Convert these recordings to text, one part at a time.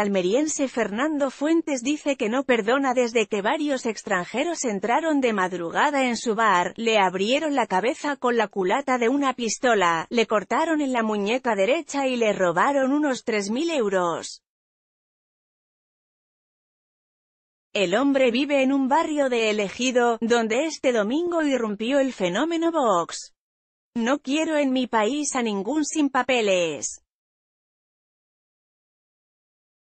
almeriense Fernando Fuentes dice que no perdona desde que varios extranjeros entraron de madrugada en su bar, le abrieron la cabeza con la culata de una pistola, le cortaron en la muñeca derecha y le robaron unos 3.000 euros. El hombre vive en un barrio de Elegido, donde este domingo irrumpió el fenómeno Vox. No quiero en mi país a ningún sin papeles.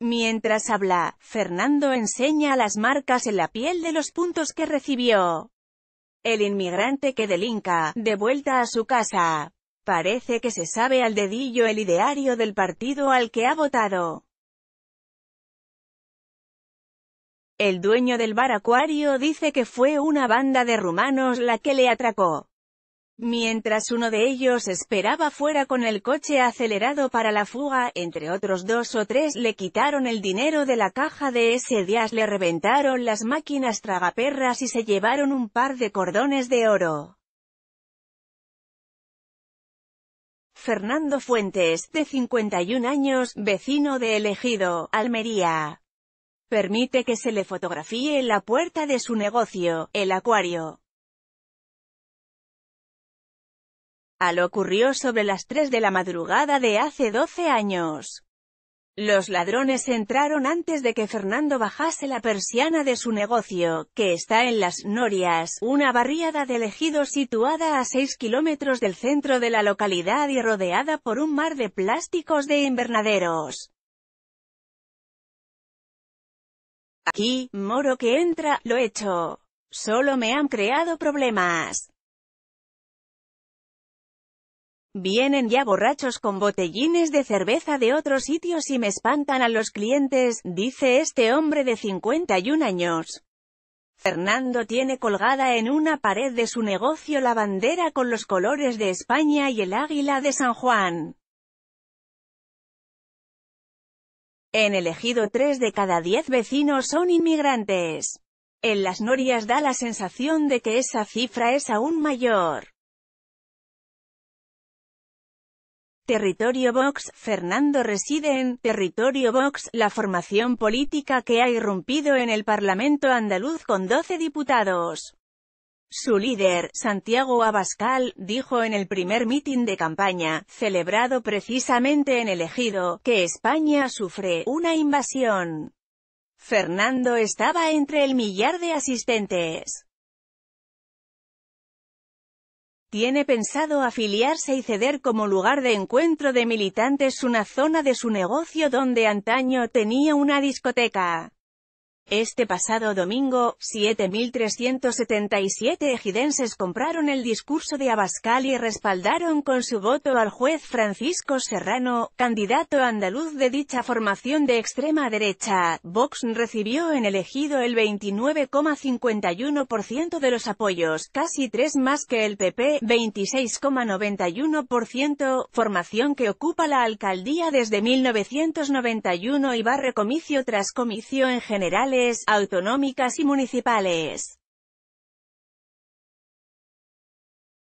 Mientras habla, Fernando enseña las marcas en la piel de los puntos que recibió. El inmigrante que delinca, de vuelta a su casa. Parece que se sabe al dedillo el ideario del partido al que ha votado. El dueño del bar Acuario dice que fue una banda de rumanos la que le atracó. Mientras uno de ellos esperaba fuera con el coche acelerado para la fuga, entre otros dos o tres le quitaron el dinero de la caja de ese día, le reventaron las máquinas tragaperras y se llevaron un par de cordones de oro. Fernando Fuentes, de 51 años, vecino de Elegido, Almería. Permite que se le fotografíe la puerta de su negocio, el acuario. a lo ocurrió sobre las 3 de la madrugada de hace 12 años. Los ladrones entraron antes de que Fernando bajase la persiana de su negocio, que está en Las Norias, una barriada de elegidos situada a 6 kilómetros del centro de la localidad y rodeada por un mar de plásticos de invernaderos. Aquí, Moro que entra, lo he hecho. Solo me han creado problemas. Vienen ya borrachos con botellines de cerveza de otros sitios y me espantan a los clientes, dice este hombre de 51 años. Fernando tiene colgada en una pared de su negocio la bandera con los colores de España y el águila de San Juan. En el ejido 3 de cada 10 vecinos son inmigrantes. En las norias da la sensación de que esa cifra es aún mayor. Territorio Vox, Fernando reside en Territorio Vox, la formación política que ha irrumpido en el Parlamento andaluz con 12 diputados. Su líder, Santiago Abascal, dijo en el primer mitin de campaña, celebrado precisamente en el Ejido, que España sufre una invasión. Fernando estaba entre el millar de asistentes tiene pensado afiliarse y ceder como lugar de encuentro de militantes una zona de su negocio donde antaño tenía una discoteca. Este pasado domingo, 7.377 ejidenses compraron el discurso de Abascal y respaldaron con su voto al juez Francisco Serrano, candidato andaluz de dicha formación de extrema derecha. Vox recibió en el el 29,51% de los apoyos, casi tres más que el PP, 26,91%, formación que ocupa la alcaldía desde 1991 y barre comicio tras comicio en generales autonómicas y municipales.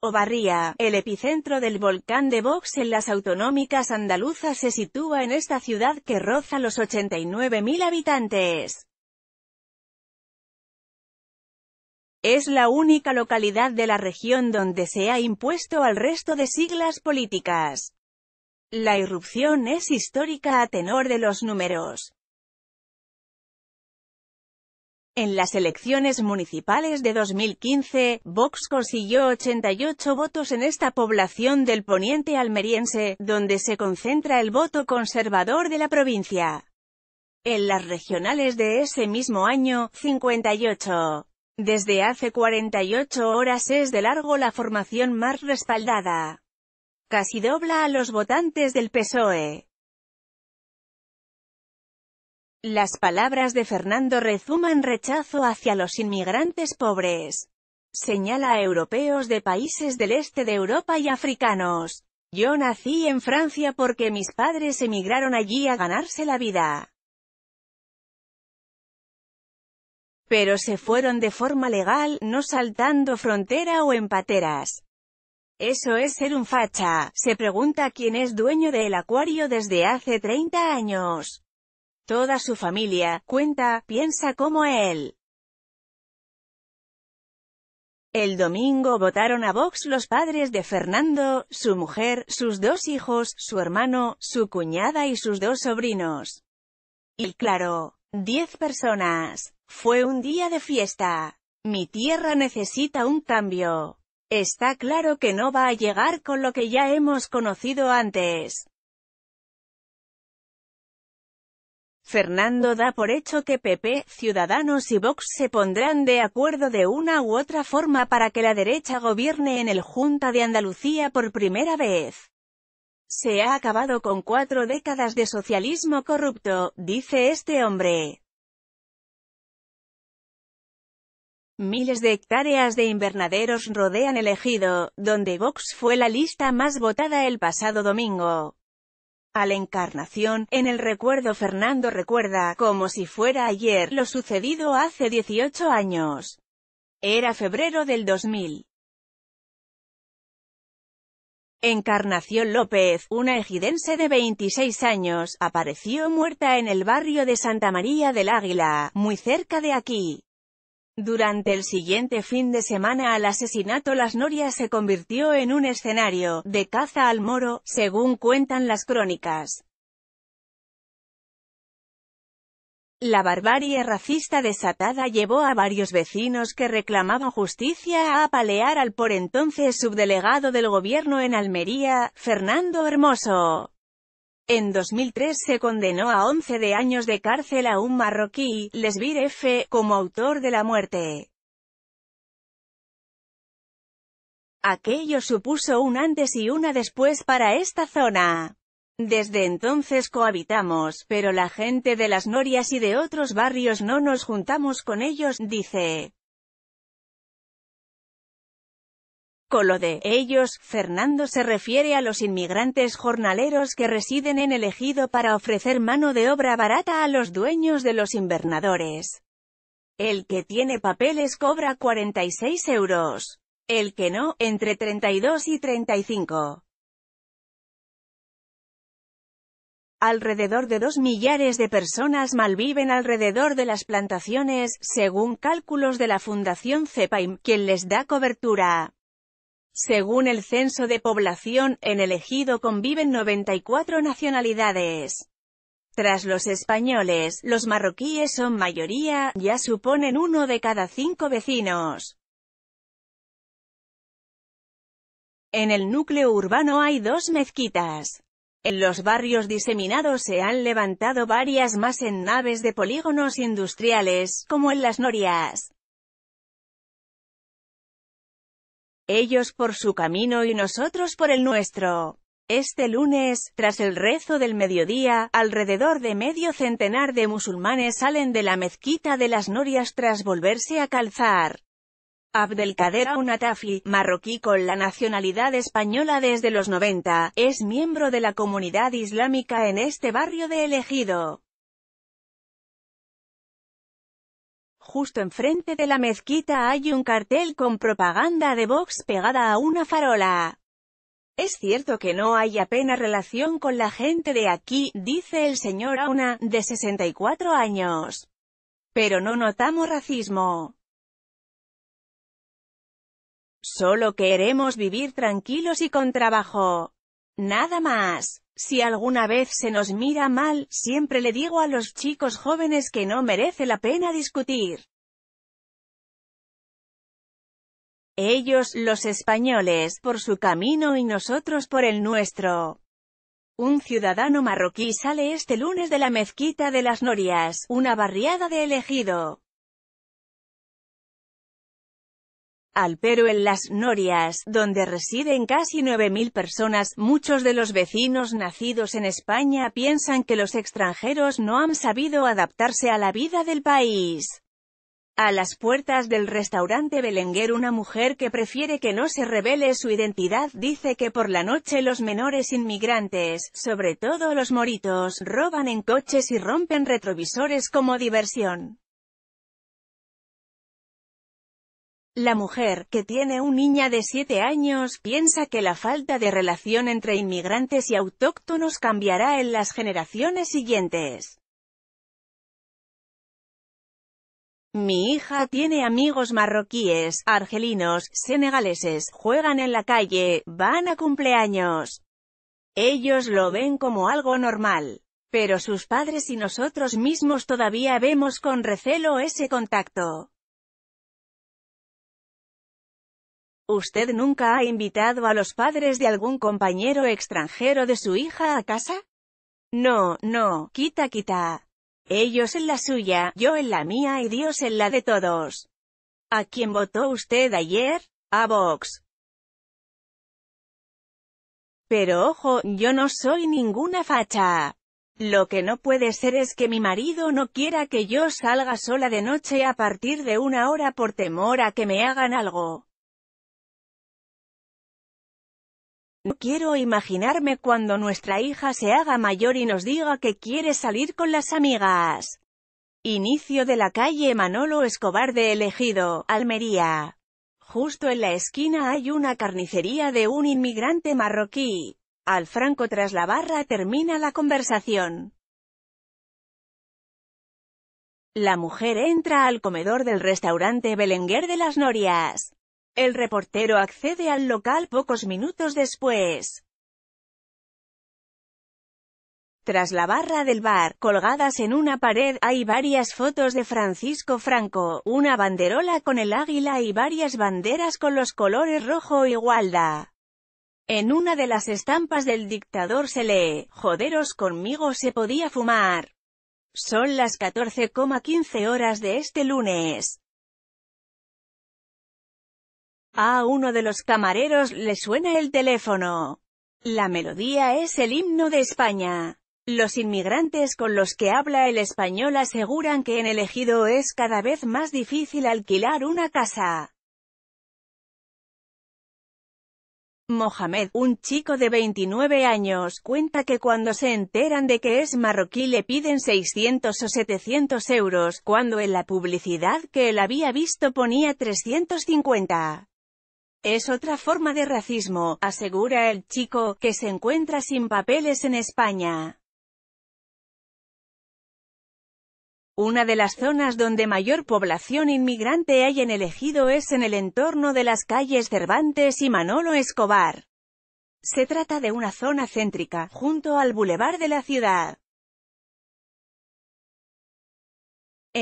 Obarría, el epicentro del volcán de Vox en las autonómicas andaluzas se sitúa en esta ciudad que roza los 89.000 habitantes. Es la única localidad de la región donde se ha impuesto al resto de siglas políticas. La irrupción es histórica a tenor de los números. En las elecciones municipales de 2015, Vox consiguió 88 votos en esta población del poniente almeriense, donde se concentra el voto conservador de la provincia. En las regionales de ese mismo año, 58. Desde hace 48 horas es de largo la formación más respaldada. Casi dobla a los votantes del PSOE. Las palabras de Fernando rezuman rechazo hacia los inmigrantes pobres. Señala a europeos de países del este de Europa y africanos. Yo nací en Francia porque mis padres emigraron allí a ganarse la vida. Pero se fueron de forma legal, no saltando frontera o en pateras. Eso es ser un facha, se pregunta quién es dueño del acuario desde hace 30 años. Toda su familia, cuenta, piensa como él. El domingo votaron a Vox los padres de Fernando, su mujer, sus dos hijos, su hermano, su cuñada y sus dos sobrinos. Y claro, diez personas. Fue un día de fiesta. Mi tierra necesita un cambio. Está claro que no va a llegar con lo que ya hemos conocido antes. Fernando da por hecho que PP, Ciudadanos y Vox se pondrán de acuerdo de una u otra forma para que la derecha gobierne en el Junta de Andalucía por primera vez. Se ha acabado con cuatro décadas de socialismo corrupto, dice este hombre. Miles de hectáreas de invernaderos rodean el ejido, donde Vox fue la lista más votada el pasado domingo a la encarnación, en el recuerdo Fernando recuerda, como si fuera ayer, lo sucedido hace 18 años. Era febrero del 2000. Encarnación López, una ejidense de 26 años, apareció muerta en el barrio de Santa María del Águila, muy cerca de aquí. Durante el siguiente fin de semana al asesinato Las Norias se convirtió en un escenario, de caza al moro, según cuentan las crónicas. La barbarie racista desatada llevó a varios vecinos que reclamaban justicia a apalear al por entonces subdelegado del gobierno en Almería, Fernando Hermoso. En 2003 se condenó a 11 de años de cárcel a un marroquí, Lesbir F., como autor de la muerte. Aquello supuso un antes y una después para esta zona. Desde entonces cohabitamos, pero la gente de las Norias y de otros barrios no nos juntamos con ellos, dice. Con lo de ellos, Fernando se refiere a los inmigrantes jornaleros que residen en el ejido para ofrecer mano de obra barata a los dueños de los invernadores. El que tiene papeles cobra 46 euros. El que no, entre 32 y 35. Alrededor de dos millares de personas malviven alrededor de las plantaciones, según cálculos de la Fundación CEPAIM, quien les da cobertura. Según el censo de población, en el ejido conviven 94 nacionalidades. Tras los españoles, los marroquíes son mayoría, ya suponen uno de cada cinco vecinos. En el núcleo urbano hay dos mezquitas. En los barrios diseminados se han levantado varias más en naves de polígonos industriales, como en las Norias. ellos por su camino y nosotros por el nuestro. Este lunes, tras el rezo del mediodía, alrededor de medio centenar de musulmanes salen de la mezquita de las Norias tras volverse a calzar. Abdelkader Unatafi, marroquí con la nacionalidad española desde los 90, es miembro de la comunidad islámica en este barrio de elegido. Justo enfrente de la mezquita hay un cartel con propaganda de Vox pegada a una farola. Es cierto que no hay apenas relación con la gente de aquí, dice el señor Auna, de 64 años. Pero no notamos racismo. Solo queremos vivir tranquilos y con trabajo. Nada más. Si alguna vez se nos mira mal, siempre le digo a los chicos jóvenes que no merece la pena discutir. Ellos, los españoles, por su camino y nosotros por el nuestro. Un ciudadano marroquí sale este lunes de la mezquita de las Norias, una barriada de elegido. al pero en Las Norias, donde residen casi 9.000 personas. Muchos de los vecinos nacidos en España piensan que los extranjeros no han sabido adaptarse a la vida del país. A las puertas del restaurante Belenguer una mujer que prefiere que no se revele su identidad dice que por la noche los menores inmigrantes, sobre todo los moritos, roban en coches y rompen retrovisores como diversión. La mujer, que tiene un niña de 7 años, piensa que la falta de relación entre inmigrantes y autóctonos cambiará en las generaciones siguientes. Mi hija tiene amigos marroquíes, argelinos, senegaleses, juegan en la calle, van a cumpleaños. Ellos lo ven como algo normal. Pero sus padres y nosotros mismos todavía vemos con recelo ese contacto. ¿Usted nunca ha invitado a los padres de algún compañero extranjero de su hija a casa? No, no, quita, quita. Ellos en la suya, yo en la mía y Dios en la de todos. ¿A quién votó usted ayer? A Vox. Pero ojo, yo no soy ninguna facha. Lo que no puede ser es que mi marido no quiera que yo salga sola de noche a partir de una hora por temor a que me hagan algo. No quiero imaginarme cuando nuestra hija se haga mayor y nos diga que quiere salir con las amigas. Inicio de la calle Manolo Escobar de Elegido, Almería. Justo en la esquina hay una carnicería de un inmigrante marroquí. Al franco tras la barra termina la conversación. La mujer entra al comedor del restaurante Belenguer de las Norias. El reportero accede al local pocos minutos después. Tras la barra del bar, colgadas en una pared, hay varias fotos de Francisco Franco, una banderola con el águila y varias banderas con los colores rojo y gualda. En una de las estampas del dictador se lee, joderos conmigo se podía fumar. Son las 14,15 horas de este lunes. A uno de los camareros le suena el teléfono. La melodía es el himno de España. Los inmigrantes con los que habla el español aseguran que en el ejido es cada vez más difícil alquilar una casa. Mohamed, un chico de 29 años, cuenta que cuando se enteran de que es marroquí le piden 600 o 700 euros, cuando en la publicidad que él había visto ponía 350. Es otra forma de racismo, asegura el chico, que se encuentra sin papeles en España. Una de las zonas donde mayor población inmigrante hay en el es en el entorno de las calles Cervantes y Manolo Escobar. Se trata de una zona céntrica, junto al bulevar de la ciudad.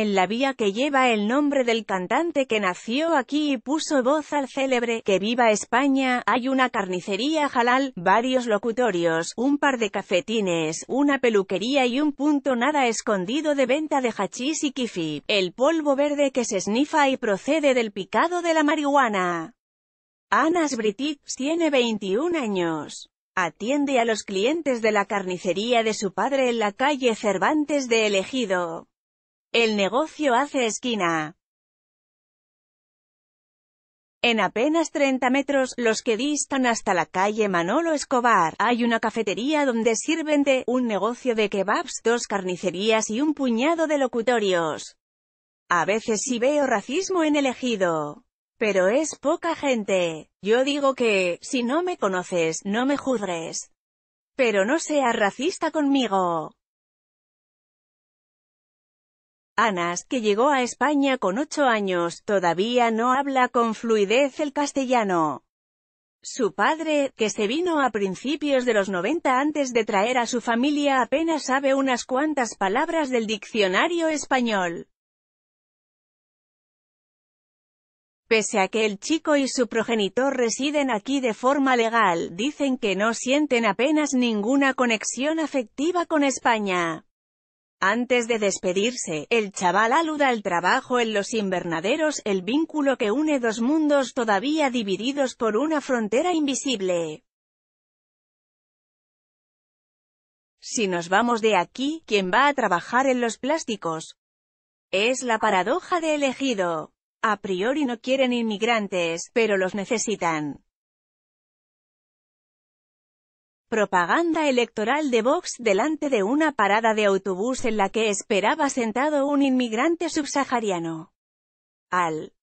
en la vía que lleva el nombre del cantante que nació aquí y puso voz al célebre «Que viva España», hay una carnicería halal, varios locutorios, un par de cafetines, una peluquería y un punto nada escondido de venta de hachís y kifi, el polvo verde que se snifa y procede del picado de la marihuana. Anas britix tiene 21 años. Atiende a los clientes de la carnicería de su padre en la calle Cervantes de Elegido. El negocio hace esquina. En apenas 30 metros, los que distan hasta la calle Manolo Escobar, hay una cafetería donde sirven de un negocio de kebabs, dos carnicerías y un puñado de locutorios. A veces sí veo racismo en el ejido. Pero es poca gente. Yo digo que, si no me conoces, no me juzgues. Pero no seas racista conmigo. Anas, que llegó a España con ocho años, todavía no habla con fluidez el castellano. Su padre, que se vino a principios de los 90 antes de traer a su familia apenas sabe unas cuantas palabras del diccionario español. Pese a que el chico y su progenitor residen aquí de forma legal, dicen que no sienten apenas ninguna conexión afectiva con España. Antes de despedirse, el chaval aluda al trabajo en los invernaderos, el vínculo que une dos mundos todavía divididos por una frontera invisible. Si nos vamos de aquí, ¿quién va a trabajar en los plásticos? Es la paradoja de elegido. A priori no quieren inmigrantes, pero los necesitan. Propaganda electoral de Vox delante de una parada de autobús en la que esperaba sentado un inmigrante subsahariano. Al